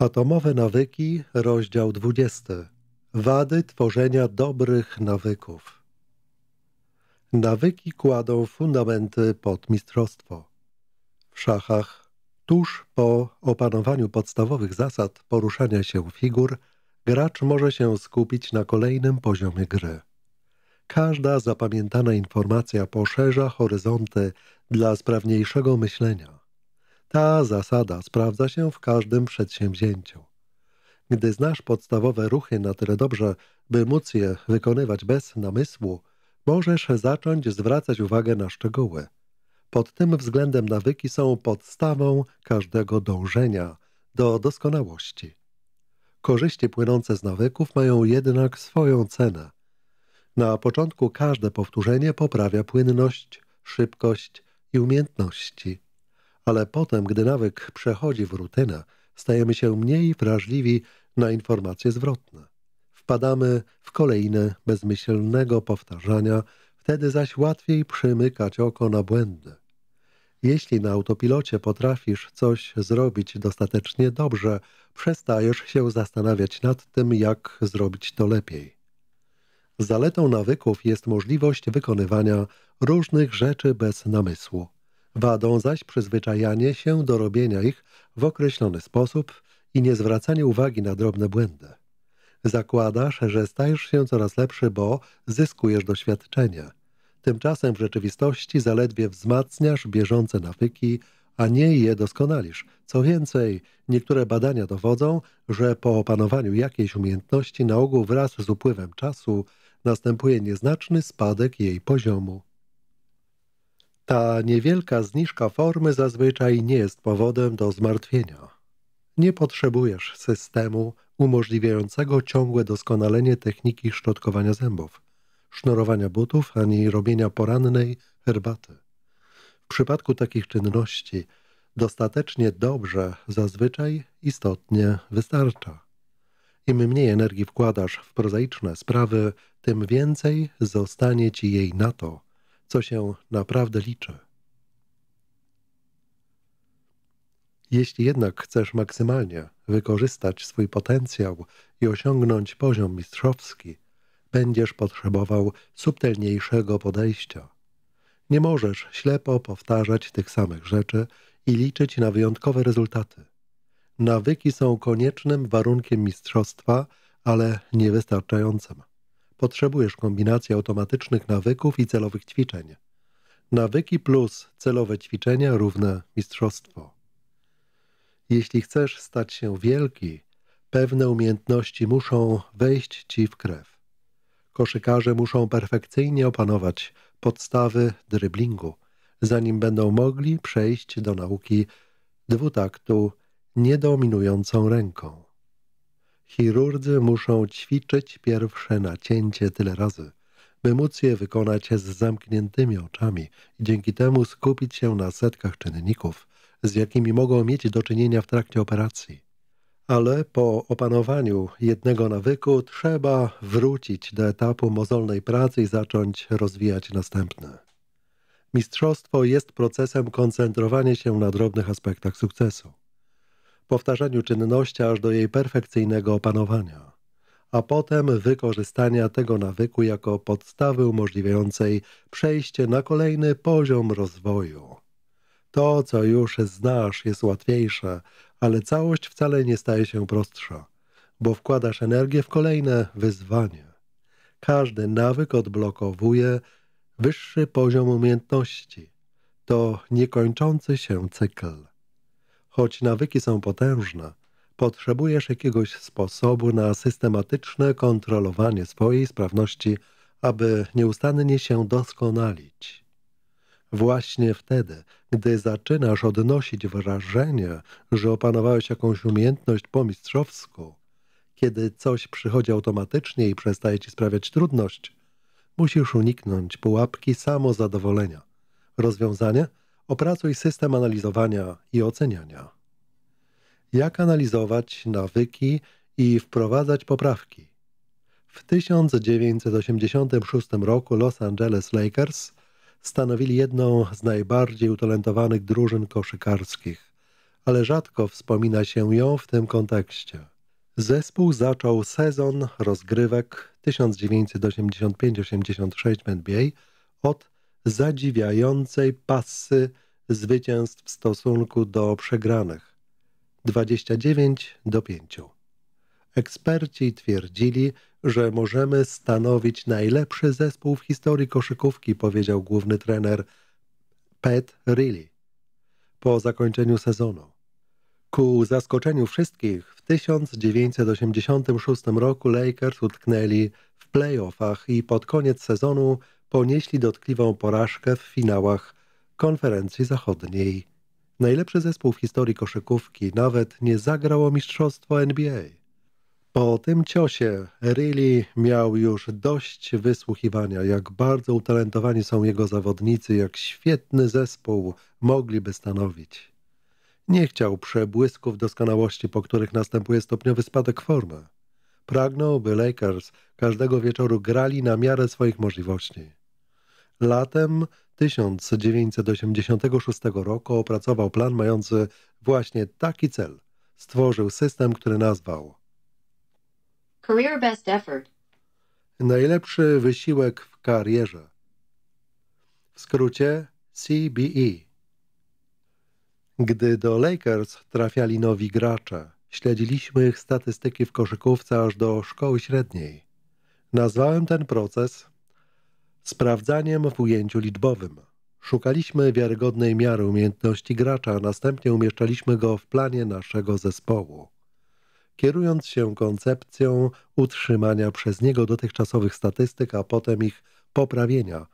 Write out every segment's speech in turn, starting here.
Atomowe nawyki, rozdział 20. Wady tworzenia dobrych nawyków. Nawyki kładą fundamenty pod mistrzostwo. W szachach, tuż po opanowaniu podstawowych zasad poruszania się figur, gracz może się skupić na kolejnym poziomie gry. Każda zapamiętana informacja poszerza horyzonty dla sprawniejszego myślenia. Ta zasada sprawdza się w każdym przedsięwzięciu. Gdy znasz podstawowe ruchy na tyle dobrze, by móc je wykonywać bez namysłu, możesz zacząć zwracać uwagę na szczegóły. Pod tym względem nawyki są podstawą każdego dążenia do doskonałości. Korzyści płynące z nawyków mają jednak swoją cenę. Na początku każde powtórzenie poprawia płynność, szybkość i umiejętności ale potem, gdy nawyk przechodzi w rutynę, stajemy się mniej wrażliwi na informacje zwrotne. Wpadamy w kolejne bezmyślnego powtarzania, wtedy zaś łatwiej przymykać oko na błędy. Jeśli na autopilocie potrafisz coś zrobić dostatecznie dobrze, przestajesz się zastanawiać nad tym, jak zrobić to lepiej. Zaletą nawyków jest możliwość wykonywania różnych rzeczy bez namysłu. Wadą zaś przyzwyczajanie się do robienia ich w określony sposób i niezwracanie uwagi na drobne błędy. Zakładasz, że stajesz się coraz lepszy, bo zyskujesz doświadczenie. Tymczasem w rzeczywistości zaledwie wzmacniasz bieżące nawyki, a nie je doskonalisz. Co więcej, niektóre badania dowodzą, że po opanowaniu jakiejś umiejętności na ogół wraz z upływem czasu następuje nieznaczny spadek jej poziomu. Ta niewielka zniżka formy zazwyczaj nie jest powodem do zmartwienia. Nie potrzebujesz systemu umożliwiającego ciągłe doskonalenie techniki szczotkowania zębów, sznurowania butów ani robienia porannej herbaty. W przypadku takich czynności dostatecznie dobrze zazwyczaj istotnie wystarcza. Im mniej energii wkładasz w prozaiczne sprawy, tym więcej zostanie ci jej na to – co się naprawdę liczy. Jeśli jednak chcesz maksymalnie wykorzystać swój potencjał i osiągnąć poziom mistrzowski, będziesz potrzebował subtelniejszego podejścia. Nie możesz ślepo powtarzać tych samych rzeczy i liczyć na wyjątkowe rezultaty. Nawyki są koniecznym warunkiem mistrzostwa, ale niewystarczającym potrzebujesz kombinacji automatycznych nawyków i celowych ćwiczeń. Nawyki plus celowe ćwiczenia równe mistrzostwo. Jeśli chcesz stać się wielki, pewne umiejętności muszą wejść ci w krew. Koszykarze muszą perfekcyjnie opanować podstawy dryblingu, zanim będą mogli przejść do nauki dwutaktu niedominującą ręką. Chirurdzy muszą ćwiczyć pierwsze nacięcie tyle razy, by móc je wykonać z zamkniętymi oczami i dzięki temu skupić się na setkach czynników, z jakimi mogą mieć do czynienia w trakcie operacji. Ale po opanowaniu jednego nawyku trzeba wrócić do etapu mozolnej pracy i zacząć rozwijać następne. Mistrzostwo jest procesem koncentrowania się na drobnych aspektach sukcesu powtarzaniu czynności aż do jej perfekcyjnego opanowania, a potem wykorzystania tego nawyku jako podstawy umożliwiającej przejście na kolejny poziom rozwoju. To, co już znasz, jest łatwiejsze, ale całość wcale nie staje się prostsza, bo wkładasz energię w kolejne wyzwanie. Każdy nawyk odblokowuje wyższy poziom umiejętności. To niekończący się cykl choć nawyki są potężne, potrzebujesz jakiegoś sposobu na systematyczne kontrolowanie swojej sprawności, aby nieustannie się doskonalić. Właśnie wtedy, gdy zaczynasz odnosić wrażenie, że opanowałeś jakąś umiejętność po mistrzowsku, kiedy coś przychodzi automatycznie i przestaje ci sprawiać trudność, musisz uniknąć pułapki samozadowolenia. Rozwiązanie – Opracuj system analizowania i oceniania. Jak analizować nawyki i wprowadzać poprawki? W 1986 roku Los Angeles Lakers stanowili jedną z najbardziej utalentowanych drużyn koszykarskich, ale rzadko wspomina się ją w tym kontekście. Zespół zaczął sezon rozgrywek 1985-86 NBA od zadziwiającej pasy zwycięstw w stosunku do przegranych 29 do 5. Eksperci twierdzili, że możemy stanowić najlepszy zespół w historii koszykówki, powiedział główny trener Pat Riley po zakończeniu sezonu. Ku zaskoczeniu wszystkich w 1986 roku Lakers utknęli w playoffach i pod koniec sezonu ponieśli dotkliwą porażkę w finałach konferencji zachodniej. Najlepszy zespół w historii koszykówki nawet nie zagrało mistrzostwo NBA. Po tym ciosie Riley miał już dość wysłuchiwania, jak bardzo utalentowani są jego zawodnicy, jak świetny zespół mogliby stanowić. Nie chciał przebłysków doskonałości, po których następuje stopniowy spadek formy. Pragnął, by Lakers każdego wieczoru grali na miarę swoich możliwości. Latem 1986 roku opracował plan mający właśnie taki cel. Stworzył system, który nazwał Career Best Effort. Najlepszy wysiłek w karierze. W skrócie CBE. Gdy do Lakers trafiali nowi gracze, śledziliśmy ich statystyki w koszykówce aż do szkoły średniej. Nazwałem ten proces Sprawdzaniem w ujęciu liczbowym. Szukaliśmy wiarygodnej miary umiejętności gracza, a następnie umieszczaliśmy go w planie naszego zespołu. Kierując się koncepcją utrzymania przez niego dotychczasowych statystyk, a potem ich poprawienia,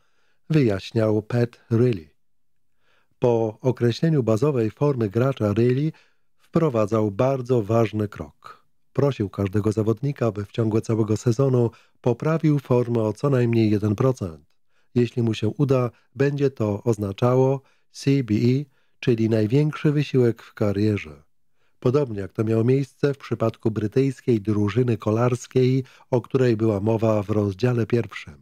wyjaśniał Pat Riley. Po określeniu bazowej formy gracza Riley wprowadzał bardzo ważny krok – Prosił każdego zawodnika, by w ciągu całego sezonu poprawił formę o co najmniej 1%. Jeśli mu się uda, będzie to oznaczało CBE, czyli największy wysiłek w karierze. Podobnie jak to miało miejsce w przypadku brytyjskiej drużyny kolarskiej, o której była mowa w rozdziale pierwszym.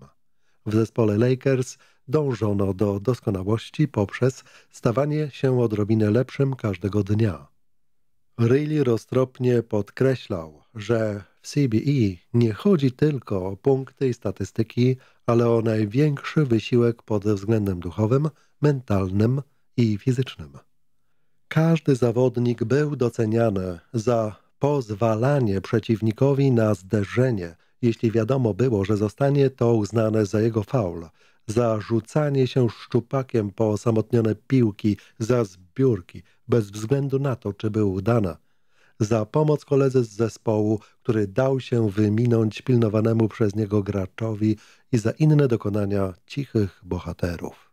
W zespole Lakers dążono do doskonałości poprzez stawanie się odrobinę lepszym każdego dnia. Riley roztropnie podkreślał, że w CBE nie chodzi tylko o punkty i statystyki, ale o największy wysiłek pod względem duchowym, mentalnym i fizycznym. Każdy zawodnik był doceniany za pozwalanie przeciwnikowi na zderzenie, jeśli wiadomo było, że zostanie to uznane za jego faul, za rzucanie się szczupakiem po osamotnione piłki, za zbieranie piórki, bez względu na to, czy był udana. Za pomoc koledze z zespołu, który dał się wyminąć pilnowanemu przez niego graczowi i za inne dokonania cichych bohaterów.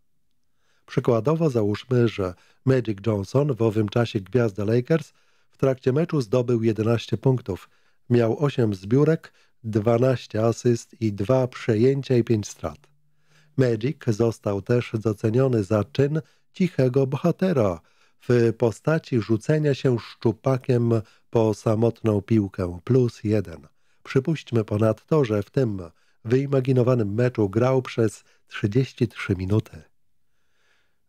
Przykładowo załóżmy, że Magic Johnson, w owym czasie gwiazda Lakers, w trakcie meczu zdobył 11 punktów. Miał 8 zbiórek, 12 asyst i 2 przejęcia i 5 strat. Magic został też doceniony za czyn, cichego bohatera w postaci rzucenia się szczupakiem po samotną piłkę plus jeden. Przypuśćmy ponadto, że w tym wyimaginowanym meczu grał przez 33 minuty.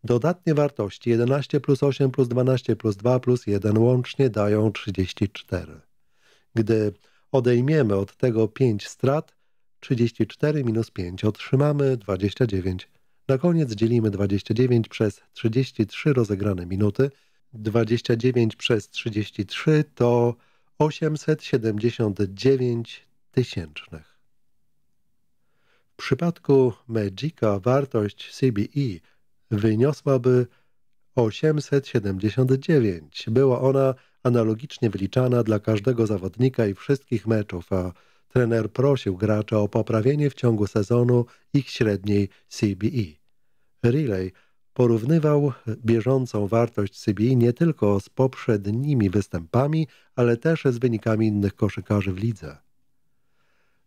Dodatnie wartości 11 plus 8 plus 12 plus 2 plus 1 łącznie dają 34. Gdy odejmiemy od tego 5 strat, 34 minus 5 otrzymamy 29. Na koniec dzielimy 29 przez 33 rozegrane minuty. 29 przez 33 to 879 tysięcznych. W przypadku Magica wartość CBE wyniosłaby 879. Była ona analogicznie wyliczana dla każdego zawodnika i wszystkich meczów, a Trener prosił gracza o poprawienie w ciągu sezonu ich średniej CBE. Riley porównywał bieżącą wartość CBE nie tylko z poprzednimi występami, ale też z wynikami innych koszykarzy w lidze.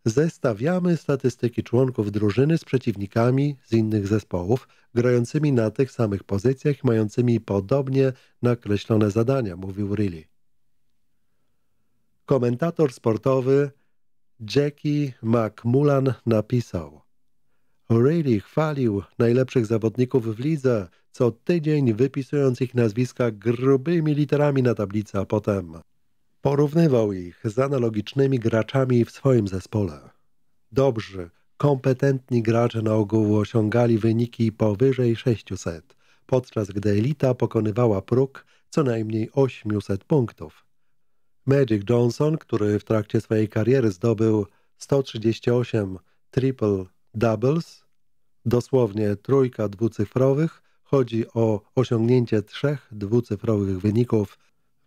Zestawiamy statystyki członków drużyny z przeciwnikami z innych zespołów, grającymi na tych samych pozycjach, mającymi podobnie nakreślone zadania, mówił Riley. Komentator sportowy Jackie McMullan napisał O'Reilly chwalił najlepszych zawodników w lidze, co tydzień wypisując ich nazwiska grubymi literami na tablicy, a potem porównywał ich z analogicznymi graczami w swoim zespole. Dobrzy, kompetentni gracze na ogół osiągali wyniki powyżej 600, podczas gdy elita pokonywała próg co najmniej 800 punktów. Magic Johnson, który w trakcie swojej kariery zdobył 138 triple doubles, dosłownie trójka dwucyfrowych, chodzi o osiągnięcie trzech dwucyfrowych wyników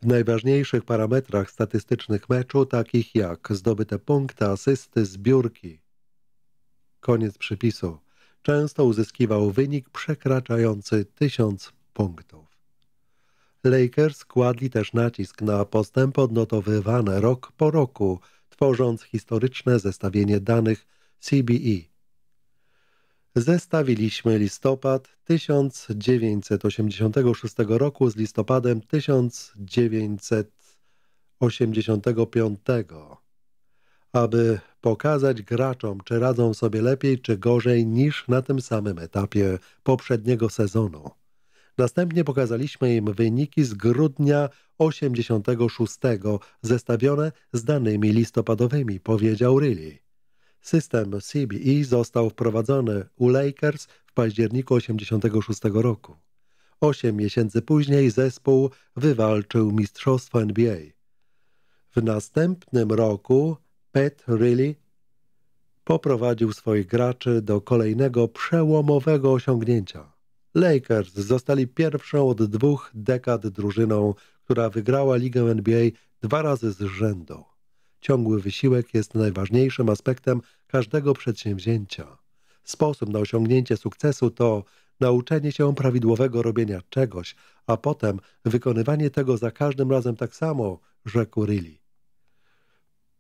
w najważniejszych parametrach statystycznych meczu, takich jak zdobyte punkty, asysty, zbiórki. Koniec przypisu. Często uzyskiwał wynik przekraczający 1000 punktów. Lakers kładli też nacisk na postępy odnotowywane rok po roku, tworząc historyczne zestawienie danych CBE. Zestawiliśmy listopad 1986 roku z listopadem 1985, aby pokazać graczom, czy radzą sobie lepiej, czy gorzej niż na tym samym etapie poprzedniego sezonu. Następnie pokazaliśmy im wyniki z grudnia 86, zestawione z danymi listopadowymi, powiedział Riley. System CBE został wprowadzony u Lakers w październiku 86 roku. Osiem miesięcy później zespół wywalczył mistrzostwo NBA. W następnym roku Pat Riley poprowadził swoich graczy do kolejnego przełomowego osiągnięcia – Lakers zostali pierwszą od dwóch dekad drużyną, która wygrała ligę NBA dwa razy z rzędu. Ciągły wysiłek jest najważniejszym aspektem każdego przedsięwzięcia. Sposób na osiągnięcie sukcesu to nauczenie się prawidłowego robienia czegoś, a potem wykonywanie tego za każdym razem tak samo, rzekł Riley.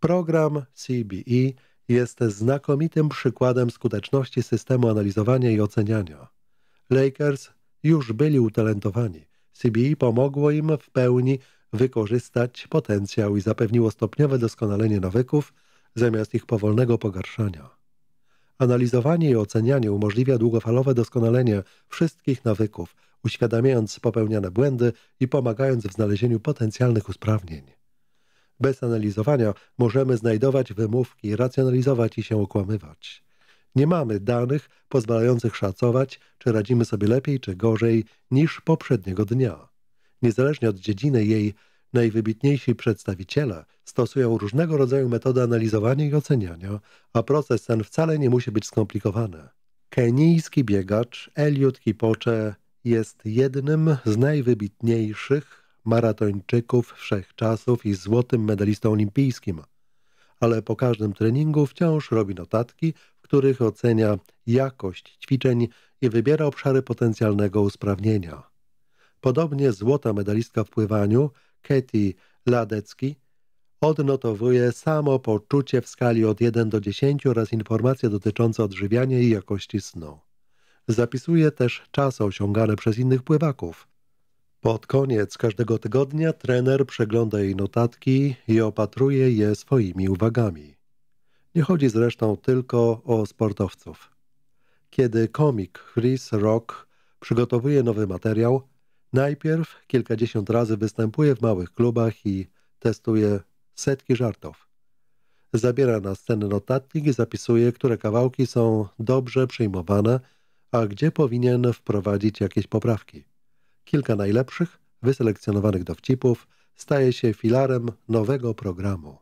Program CBE jest znakomitym przykładem skuteczności systemu analizowania i oceniania. Lakers już byli utalentowani. CBI e pomogło im w pełni wykorzystać potencjał i zapewniło stopniowe doskonalenie nawyków zamiast ich powolnego pogarszania. Analizowanie i ocenianie umożliwia długofalowe doskonalenie wszystkich nawyków, uświadamiając popełniane błędy i pomagając w znalezieniu potencjalnych usprawnień. Bez analizowania możemy znajdować wymówki, racjonalizować i się okłamywać nie mamy danych pozwalających szacować, czy radzimy sobie lepiej czy gorzej niż poprzedniego dnia. Niezależnie od dziedziny jej, najwybitniejsi przedstawiciele stosują różnego rodzaju metody analizowania i oceniania, a proces ten wcale nie musi być skomplikowany. Kenijski biegacz Eliud Kipocze jest jednym z najwybitniejszych maratończyków wszechczasów i złotym medalistą olimpijskim, ale po każdym treningu wciąż robi notatki, których ocenia jakość ćwiczeń i wybiera obszary potencjalnego usprawnienia. Podobnie złota medalistka w pływaniu, Katie Ladecki, odnotowuje samo poczucie w skali od 1 do 10 oraz informacje dotyczące odżywiania i jakości snu. Zapisuje też czasy osiągane przez innych pływaków. Pod koniec każdego tygodnia trener przegląda jej notatki i opatruje je swoimi uwagami. Nie chodzi zresztą tylko o sportowców. Kiedy komik Chris Rock przygotowuje nowy materiał, najpierw kilkadziesiąt razy występuje w małych klubach i testuje setki żartów. Zabiera na scenę notatnik i zapisuje, które kawałki są dobrze przyjmowane, a gdzie powinien wprowadzić jakieś poprawki. Kilka najlepszych, wyselekcjonowanych dowcipów staje się filarem nowego programu.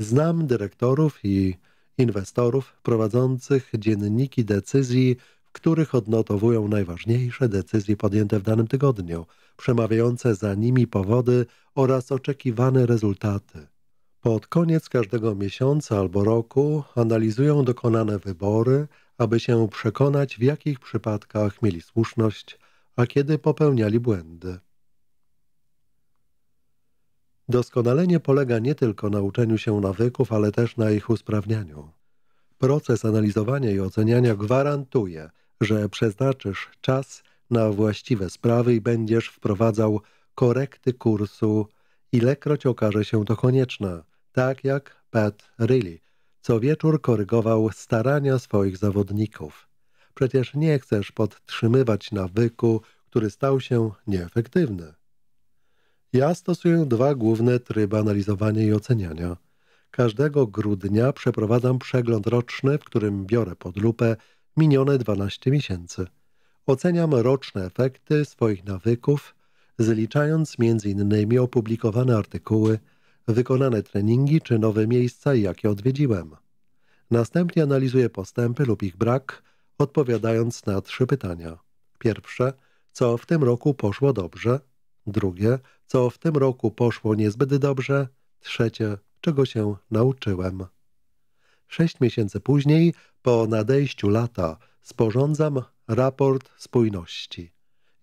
Znam dyrektorów i inwestorów prowadzących dzienniki decyzji, w których odnotowują najważniejsze decyzje podjęte w danym tygodniu, przemawiające za nimi powody oraz oczekiwane rezultaty. Pod koniec każdego miesiąca albo roku analizują dokonane wybory, aby się przekonać, w jakich przypadkach mieli słuszność, a kiedy popełniali błędy. Doskonalenie polega nie tylko na uczeniu się nawyków, ale też na ich usprawnianiu. Proces analizowania i oceniania gwarantuje, że przeznaczysz czas na właściwe sprawy i będziesz wprowadzał korekty kursu, ilekroć okaże się to konieczne, tak jak Pat Riley co wieczór korygował starania swoich zawodników. Przecież nie chcesz podtrzymywać nawyku, który stał się nieefektywny. Ja stosuję dwa główne tryby analizowania i oceniania. Każdego grudnia przeprowadzam przegląd roczny, w którym biorę pod lupę minione 12 miesięcy. Oceniam roczne efekty swoich nawyków, zliczając m.in. opublikowane artykuły, wykonane treningi czy nowe miejsca, jakie odwiedziłem. Następnie analizuję postępy lub ich brak, odpowiadając na trzy pytania. Pierwsze, co w tym roku poszło dobrze? Drugie, co w tym roku poszło niezbyt dobrze, trzecie, czego się nauczyłem. Sześć miesięcy później, po nadejściu lata, sporządzam raport spójności.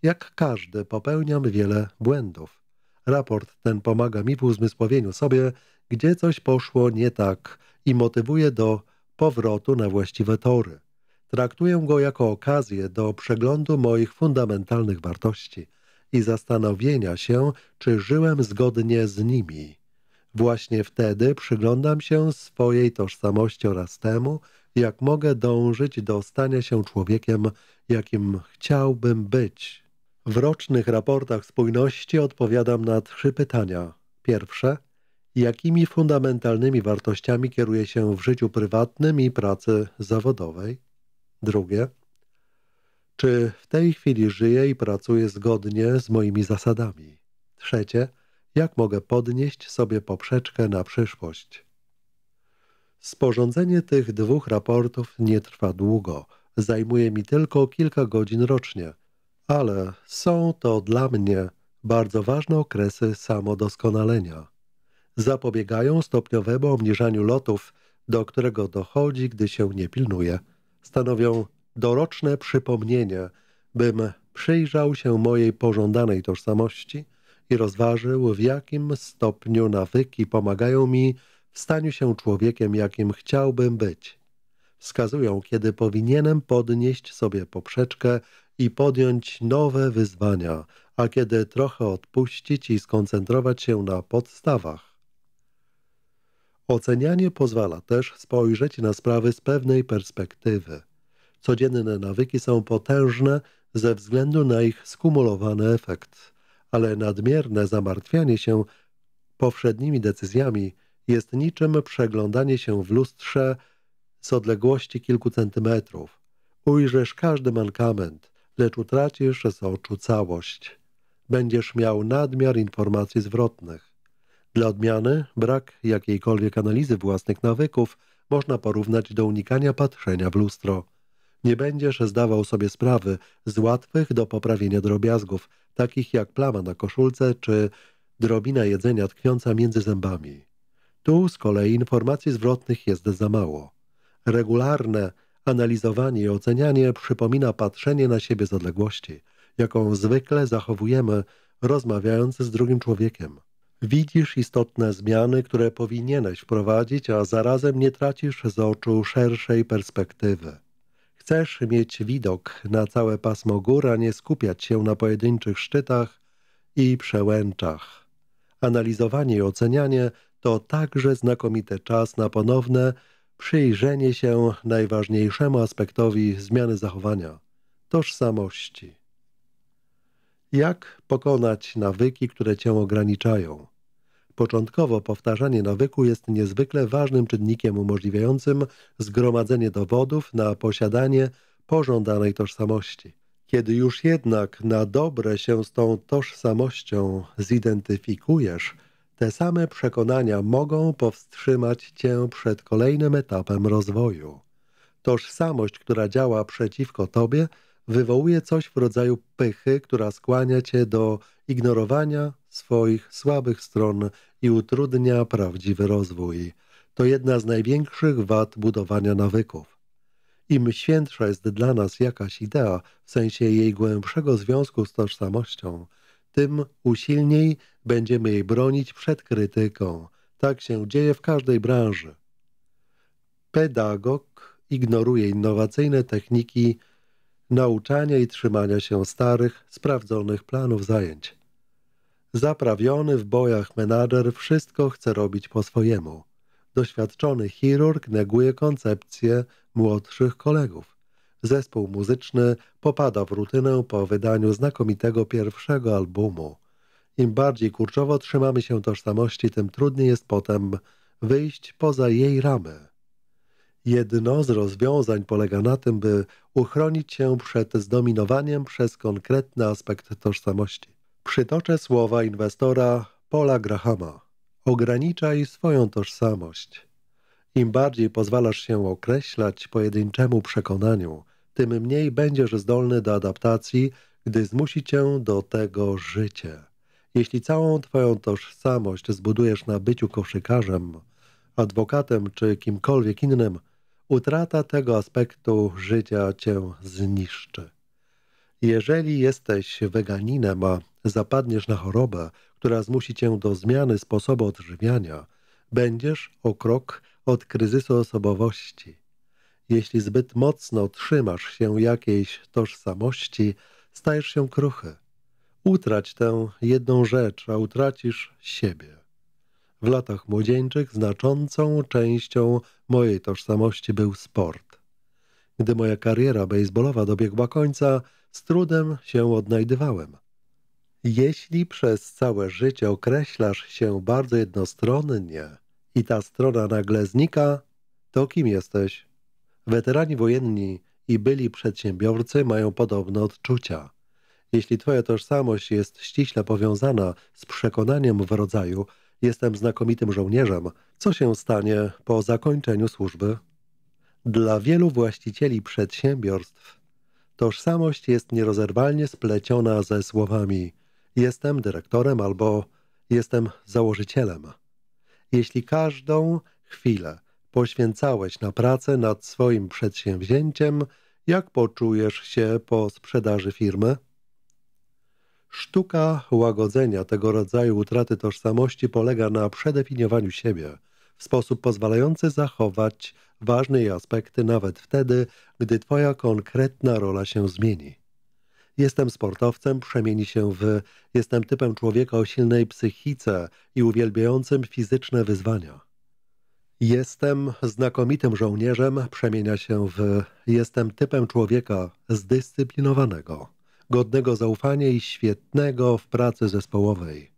Jak każdy popełniam wiele błędów. Raport ten pomaga mi w uzmysłowieniu sobie, gdzie coś poszło nie tak i motywuje do powrotu na właściwe tory. Traktuję go jako okazję do przeglądu moich fundamentalnych wartości – i zastanowienia się, czy żyłem zgodnie z nimi. Właśnie wtedy przyglądam się swojej tożsamości oraz temu, jak mogę dążyć do stania się człowiekiem, jakim chciałbym być. W rocznych raportach spójności odpowiadam na trzy pytania. Pierwsze, jakimi fundamentalnymi wartościami kieruję się w życiu prywatnym i pracy zawodowej? Drugie, czy w tej chwili żyję i pracuję zgodnie z moimi zasadami? Trzecie, jak mogę podnieść sobie poprzeczkę na przyszłość? Sporządzenie tych dwóch raportów nie trwa długo. Zajmuje mi tylko kilka godzin rocznie, ale są to dla mnie bardzo ważne okresy samodoskonalenia. Zapobiegają stopniowemu obniżaniu lotów, do którego dochodzi, gdy się nie pilnuje. Stanowią doroczne przypomnienie, bym przyjrzał się mojej pożądanej tożsamości i rozważył, w jakim stopniu nawyki pomagają mi w staniu się człowiekiem, jakim chciałbym być. Wskazują, kiedy powinienem podnieść sobie poprzeczkę i podjąć nowe wyzwania, a kiedy trochę odpuścić i skoncentrować się na podstawach. Ocenianie pozwala też spojrzeć na sprawy z pewnej perspektywy, Codzienne nawyki są potężne ze względu na ich skumulowany efekt, ale nadmierne zamartwianie się powszednimi decyzjami jest niczym przeglądanie się w lustrze z odległości kilku centymetrów. Ujrzysz każdy mankament, lecz utracisz z oczu całość. Będziesz miał nadmiar informacji zwrotnych. Dla odmiany brak jakiejkolwiek analizy własnych nawyków można porównać do unikania patrzenia w lustro nie będziesz zdawał sobie sprawy z łatwych do poprawienia drobiazgów, takich jak plama na koszulce czy drobina jedzenia tkwiąca między zębami. Tu z kolei informacji zwrotnych jest za mało. Regularne analizowanie i ocenianie przypomina patrzenie na siebie z odległości, jaką zwykle zachowujemy rozmawiając z drugim człowiekiem. Widzisz istotne zmiany, które powinieneś wprowadzić, a zarazem nie tracisz z oczu szerszej perspektywy chcesz mieć widok na całe pasmo gór, a nie skupiać się na pojedynczych szczytach i przełęczach. Analizowanie i ocenianie to także znakomity czas na ponowne przyjrzenie się najważniejszemu aspektowi zmiany zachowania tożsamości. Jak pokonać nawyki, które cię ograniczają? Początkowo powtarzanie nawyku jest niezwykle ważnym czynnikiem umożliwiającym zgromadzenie dowodów na posiadanie pożądanej tożsamości. Kiedy już jednak na dobre się z tą tożsamością zidentyfikujesz, te same przekonania mogą powstrzymać cię przed kolejnym etapem rozwoju. Tożsamość, która działa przeciwko tobie, wywołuje coś w rodzaju pychy, która skłania cię do ignorowania swoich słabych stron i utrudnia prawdziwy rozwój. To jedna z największych wad budowania nawyków. Im świętsza jest dla nas jakaś idea w sensie jej głębszego związku z tożsamością, tym usilniej będziemy jej bronić przed krytyką. Tak się dzieje w każdej branży. Pedagog ignoruje innowacyjne techniki nauczania i trzymania się starych, sprawdzonych planów zajęć. Zaprawiony w bojach menadżer wszystko chce robić po swojemu. Doświadczony chirurg neguje koncepcję młodszych kolegów. Zespół muzyczny popada w rutynę po wydaniu znakomitego pierwszego albumu. Im bardziej kurczowo trzymamy się tożsamości, tym trudniej jest potem wyjść poza jej ramy. Jedno z rozwiązań polega na tym, by uchronić się przed zdominowaniem przez konkretny aspekt tożsamości. Przytoczę słowa inwestora Paula Grahama. Ograniczaj swoją tożsamość. Im bardziej pozwalasz się określać pojedynczemu przekonaniu, tym mniej będziesz zdolny do adaptacji, gdy zmusi cię do tego życie. Jeśli całą twoją tożsamość zbudujesz na byciu koszykarzem, adwokatem czy kimkolwiek innym, utrata tego aspektu życia cię zniszczy. Jeżeli jesteś weganinem, a zapadniesz na chorobę, która zmusi cię do zmiany sposobu odżywiania, będziesz o krok od kryzysu osobowości. Jeśli zbyt mocno trzymasz się jakiejś tożsamości, stajesz się kruchy. Utrać tę jedną rzecz, a utracisz siebie. W latach młodzieńczych znaczącą częścią mojej tożsamości był sport. Gdy moja kariera baseballowa dobiegła końca, z trudem się odnajdywałem. Jeśli przez całe życie określasz się bardzo jednostronnie i ta strona nagle znika, to kim jesteś? Weterani wojenni i byli przedsiębiorcy mają podobne odczucia. Jeśli twoja tożsamość jest ściśle powiązana z przekonaniem w rodzaju jestem znakomitym żołnierzem, co się stanie po zakończeniu służby? Dla wielu właścicieli przedsiębiorstw tożsamość jest nierozerwalnie spleciona ze słowami jestem dyrektorem albo jestem założycielem. Jeśli każdą chwilę poświęcałeś na pracę nad swoim przedsięwzięciem, jak poczujesz się po sprzedaży firmy? Sztuka łagodzenia tego rodzaju utraty tożsamości polega na przedefiniowaniu siebie – w sposób pozwalający zachować ważne jej aspekty nawet wtedy, gdy Twoja konkretna rola się zmieni. Jestem sportowcem przemieni się w jestem typem człowieka o silnej psychice i uwielbiającym fizyczne wyzwania. Jestem znakomitym żołnierzem przemienia się w jestem typem człowieka zdyscyplinowanego, godnego zaufania i świetnego w pracy zespołowej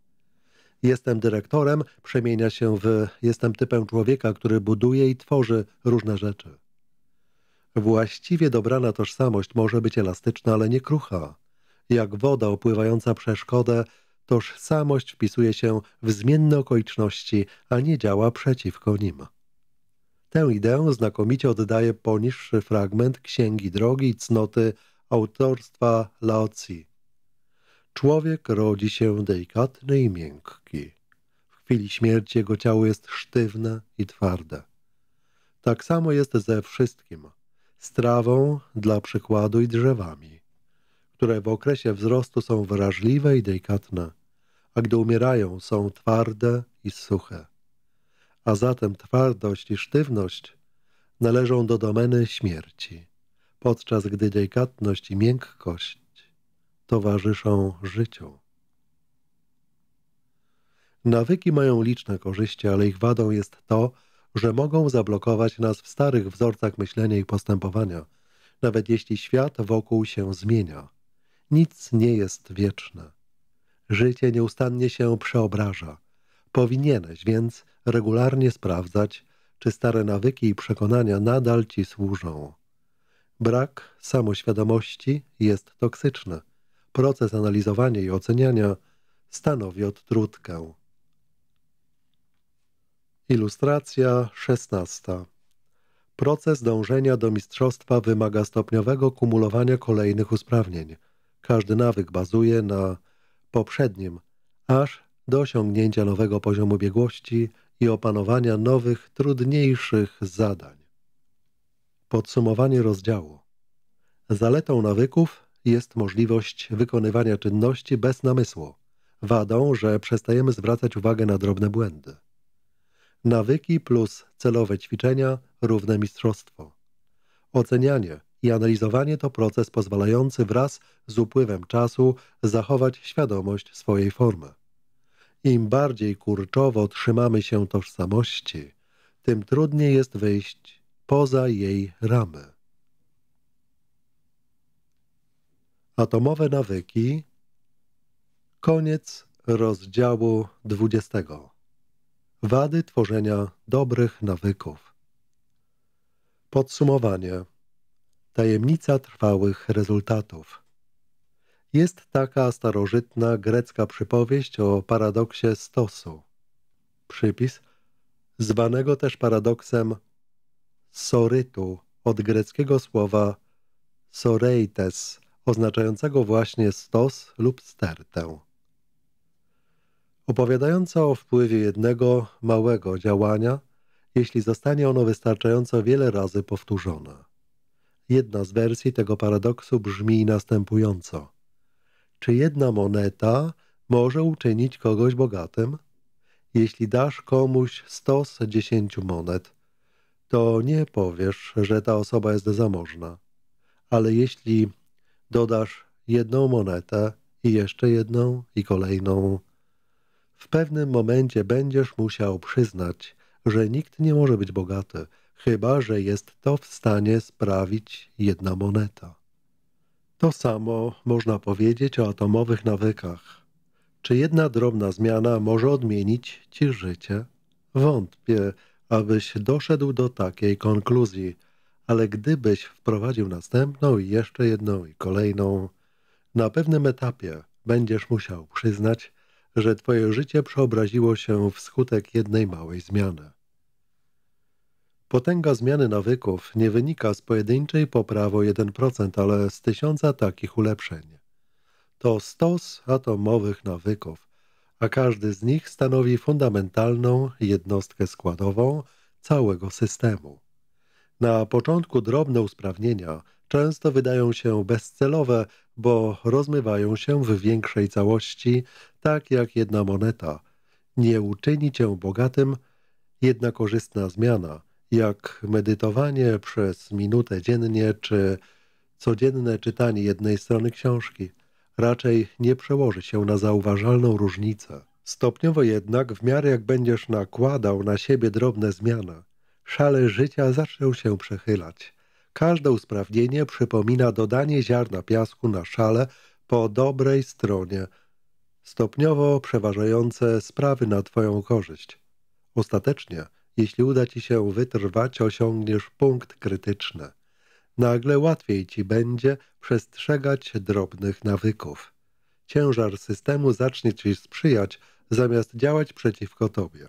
jestem dyrektorem, przemienia się w jestem typem człowieka, który buduje i tworzy różne rzeczy. Właściwie dobrana tożsamość może być elastyczna, ale nie krucha. Jak woda opływająca przeszkodę, tożsamość wpisuje się w zmienne okoliczności, a nie działa przeciwko nim. Tę ideę znakomicie oddaje poniższy fragment Księgi Drogi i Cnoty autorstwa Laocji. Człowiek rodzi się delikatny i miękki. W chwili śmierci jego ciało jest sztywne i twarde. Tak samo jest ze wszystkim. Z trawą, dla przykładu, i drzewami, które w okresie wzrostu są wrażliwe i delikatne, a gdy umierają są twarde i suche. A zatem twardość i sztywność należą do domeny śmierci, podczas gdy delikatność i miękkość towarzyszą życiu. Nawyki mają liczne korzyści, ale ich wadą jest to, że mogą zablokować nas w starych wzorcach myślenia i postępowania, nawet jeśli świat wokół się zmienia. Nic nie jest wieczne. Życie nieustannie się przeobraża. Powinieneś więc regularnie sprawdzać, czy stare nawyki i przekonania nadal ci służą. Brak samoświadomości jest toksyczny. Proces analizowania i oceniania stanowi odtrutkę. Ilustracja 16. Proces dążenia do mistrzostwa wymaga stopniowego kumulowania kolejnych usprawnień. Każdy nawyk bazuje na poprzednim, aż do osiągnięcia nowego poziomu biegłości i opanowania nowych, trudniejszych zadań. Podsumowanie rozdziału. Zaletą nawyków jest możliwość wykonywania czynności bez namysłu. Wadą, że przestajemy zwracać uwagę na drobne błędy. Nawyki plus celowe ćwiczenia równe mistrzostwo. Ocenianie i analizowanie to proces pozwalający wraz z upływem czasu zachować świadomość swojej formy. Im bardziej kurczowo trzymamy się tożsamości, tym trudniej jest wyjść poza jej ramy. Atomowe nawyki. Koniec rozdziału 20. Wady tworzenia dobrych nawyków. Podsumowanie. Tajemnica trwałych rezultatów. Jest taka starożytna grecka przypowieść o paradoksie stosu. Przypis, zwanego też paradoksem sorytu od greckiego słowa soreites, oznaczającego właśnie stos lub stertę. Opowiadająca o wpływie jednego małego działania, jeśli zostanie ono wystarczająco wiele razy powtórzone. Jedna z wersji tego paradoksu brzmi następująco. Czy jedna moneta może uczynić kogoś bogatym? Jeśli dasz komuś stos dziesięciu monet, to nie powiesz, że ta osoba jest zamożna. Ale jeśli dodasz jedną monetę i jeszcze jedną i kolejną. W pewnym momencie będziesz musiał przyznać, że nikt nie może być bogaty, chyba że jest to w stanie sprawić jedna moneta. To samo można powiedzieć o atomowych nawykach. Czy jedna drobna zmiana może odmienić ci życie? Wątpię, abyś doszedł do takiej konkluzji – ale gdybyś wprowadził następną i jeszcze jedną i kolejną, na pewnym etapie będziesz musiał przyznać, że twoje życie przeobraziło się wskutek jednej małej zmiany. Potęga zmiany nawyków nie wynika z pojedynczej poprawy o 1%, ale z tysiąca takich ulepszeń. To stos atomowych nawyków, a każdy z nich stanowi fundamentalną jednostkę składową całego systemu. Na początku drobne usprawnienia często wydają się bezcelowe, bo rozmywają się w większej całości, tak jak jedna moneta. Nie uczyni cię bogatym, jedna korzystna zmiana, jak medytowanie przez minutę dziennie czy codzienne czytanie jednej strony książki, raczej nie przełoży się na zauważalną różnicę. Stopniowo jednak, w miarę jak będziesz nakładał na siebie drobne zmiany, Szale życia zaczną się przechylać. Każde usprawnienie przypomina dodanie ziarna piasku na szale po dobrej stronie. Stopniowo przeważające sprawy na twoją korzyść. Ostatecznie, jeśli uda ci się wytrwać, osiągniesz punkt krytyczny. Nagle łatwiej ci będzie przestrzegać drobnych nawyków. Ciężar systemu zacznie ci sprzyjać, zamiast działać przeciwko tobie.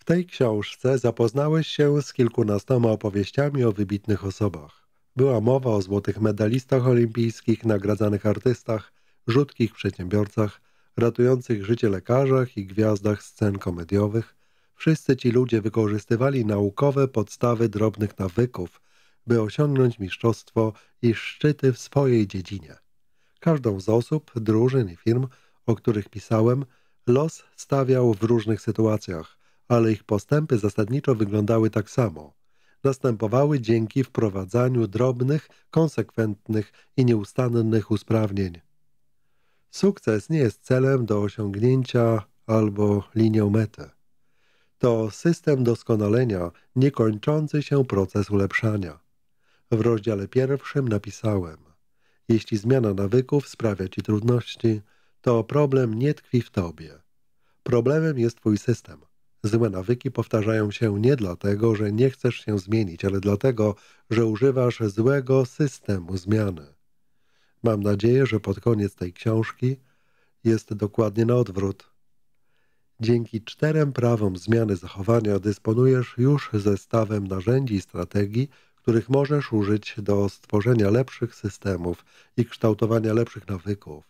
W tej książce zapoznałeś się z kilkunastoma opowieściami o wybitnych osobach. Była mowa o złotych medalistach olimpijskich, nagradzanych artystach, rzutkich przedsiębiorcach, ratujących życie lekarzach i gwiazdach scen komediowych. Wszyscy ci ludzie wykorzystywali naukowe podstawy drobnych nawyków, by osiągnąć mistrzostwo i szczyty w swojej dziedzinie. Każdą z osób, drużyn i firm, o których pisałem, los stawiał w różnych sytuacjach, ale ich postępy zasadniczo wyglądały tak samo. Następowały dzięki wprowadzaniu drobnych, konsekwentnych i nieustannych usprawnień. Sukces nie jest celem do osiągnięcia albo linią mety. To system doskonalenia, niekończący się proces ulepszania. W rozdziale pierwszym napisałem Jeśli zmiana nawyków sprawia Ci trudności, to problem nie tkwi w Tobie. Problemem jest Twój system. Złe nawyki powtarzają się nie dlatego, że nie chcesz się zmienić, ale dlatego, że używasz złego systemu zmiany. Mam nadzieję, że pod koniec tej książki jest dokładnie na odwrót. Dzięki czterem prawom zmiany zachowania dysponujesz już zestawem narzędzi i strategii, których możesz użyć do stworzenia lepszych systemów i kształtowania lepszych nawyków.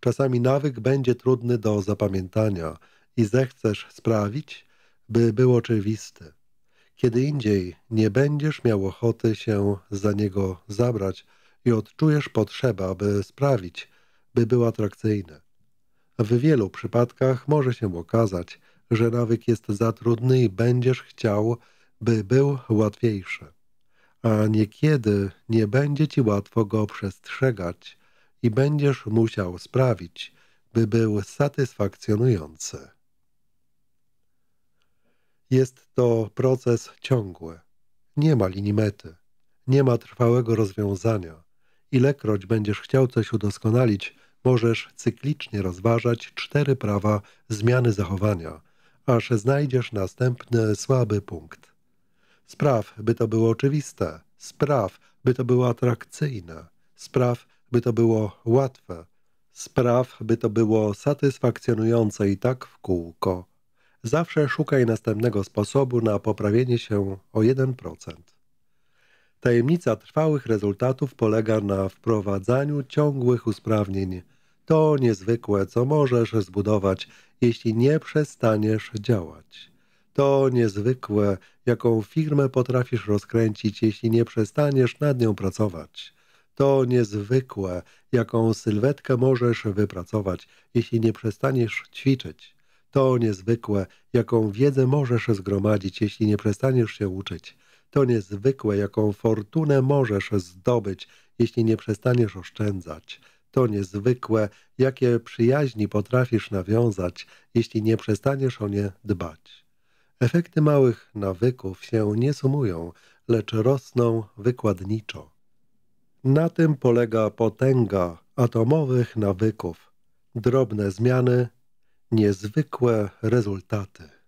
Czasami nawyk będzie trudny do zapamiętania – i zechcesz sprawić, by był oczywisty. Kiedy indziej nie będziesz miał ochoty się za niego zabrać i odczujesz potrzebę, aby sprawić, by był atrakcyjny. W wielu przypadkach może się okazać, że nawyk jest za trudny i będziesz chciał, by był łatwiejszy. A niekiedy nie będzie ci łatwo go przestrzegać i będziesz musiał sprawić, by był satysfakcjonujący. Jest to proces ciągły. Nie ma linii mety, nie ma trwałego rozwiązania. Ilekroć będziesz chciał coś udoskonalić, możesz cyklicznie rozważać cztery prawa zmiany zachowania, aż znajdziesz następny słaby punkt. Spraw, by to było oczywiste, spraw, by to było atrakcyjne, spraw, by to było łatwe, spraw, by to było satysfakcjonujące i tak w kółko. Zawsze szukaj następnego sposobu na poprawienie się o 1%. Tajemnica trwałych rezultatów polega na wprowadzaniu ciągłych usprawnień. To niezwykłe, co możesz zbudować, jeśli nie przestaniesz działać. To niezwykłe, jaką firmę potrafisz rozkręcić, jeśli nie przestaniesz nad nią pracować. To niezwykłe, jaką sylwetkę możesz wypracować, jeśli nie przestaniesz ćwiczyć. To niezwykłe, jaką wiedzę możesz zgromadzić, jeśli nie przestaniesz się uczyć. To niezwykłe, jaką fortunę możesz zdobyć, jeśli nie przestaniesz oszczędzać. To niezwykłe, jakie przyjaźni potrafisz nawiązać, jeśli nie przestaniesz o nie dbać. Efekty małych nawyków się nie sumują, lecz rosną wykładniczo. Na tym polega potęga atomowych nawyków. Drobne zmiany niezwykłe rezultaty.